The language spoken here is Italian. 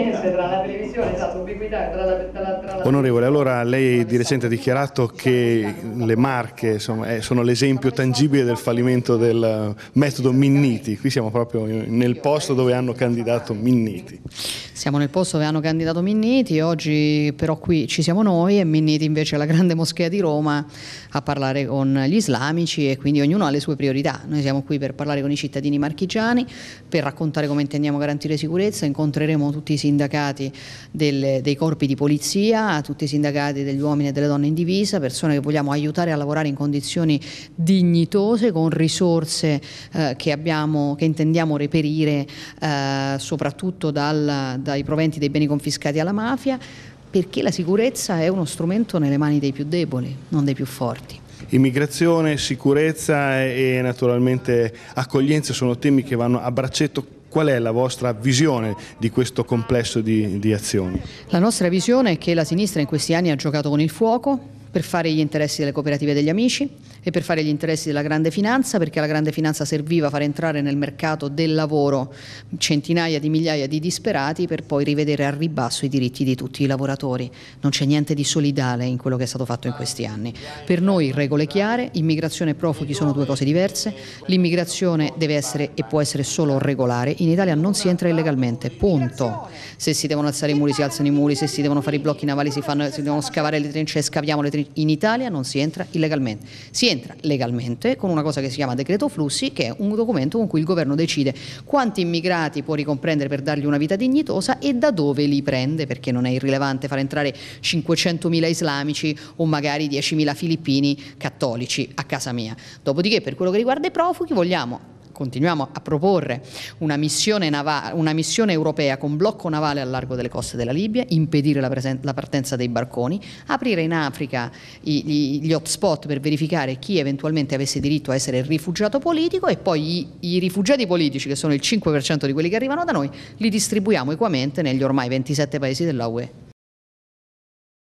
milanese tra la televisione, esatto, ubiquità tra la, tra la, tra la... Onorevole, allora lei di recente ha dichiarato che le marche insomma, eh, sono l'esempio tangibile del fallimento del metodo Minniti, qui siamo proprio nel posto dove hanno candidato Minniti. Siamo nel posto dove hanno candidato Minniti, oggi però qui ci siamo noi e Minniti invece è la grande moschea di Roma a parlare con gli islamici e quindi ognuno ha le sue priorità. Noi siamo qui per parlare con i cittadini marchigiani, per raccontare come intendiamo garantire sicurezza, incontreremo tutti i sindacati del, dei corpi di polizia, a tutti i sindacati degli uomini e delle donne in divisa, persone che vogliamo aiutare a lavorare in condizioni dignitose con risorse eh, che, abbiamo, che, intendiamo reperire eh, soprattutto dal, dai proventi dei beni confiscati alla mafia perché la sicurezza è uno strumento nelle mani dei più deboli, non dei più forti. Immigrazione, sicurezza e naturalmente accoglienza sono temi che vanno a braccetto Qual è la vostra visione di questo complesso di, di, azioni? La nostra visione è che la sinistra in questi anni ha giocato con il fuoco per fare gli interessi delle cooperative degli amici, e per fare gli interessi della grande finanza, perché la grande finanza serviva a far entrare nel mercato del lavoro centinaia di migliaia di disperati per poi rivedere al ribasso i diritti di tutti i lavoratori. Non c'è niente di solidale in quello che è stato fatto in questi anni. Per noi regole chiare, immigrazione e profughi sono due cose diverse, l'immigrazione deve essere e può essere solo regolare, in Italia non si entra illegalmente, punto. Se si devono alzare i muri si alzano i muri, se si devono fare i blocchi navali si, fanno, si devono scavare le trincee scaviamo le trincee, in Italia non si entra illegalmente. Si rientra legalmente con una cosa che si chiama decreto flussi, che è un documento con cui il governo decide quanti immigrati può ricomprendere per dargli una vita dignitosa e da dove li prende, perché non è irrilevante far entrare 500.000 islamici o magari 10.000 filippini cattolici a casa mia. Dopodiché per quello che riguarda i profughi vogliamo continuiamo a proporre una missione, navale, una missione europea con blocco navale al largo delle coste della Libia, impedire la, presen- la partenza dei barconi, aprire in Africa i, gli, gli hotspot per verificare chi eventualmente avesse diritto a essere rifugiato politico e poi i, i rifugiati politici, che sono il 5% di quelli che arrivano da noi, li distribuiamo equamente negli ormai 27 paesi dell'UE.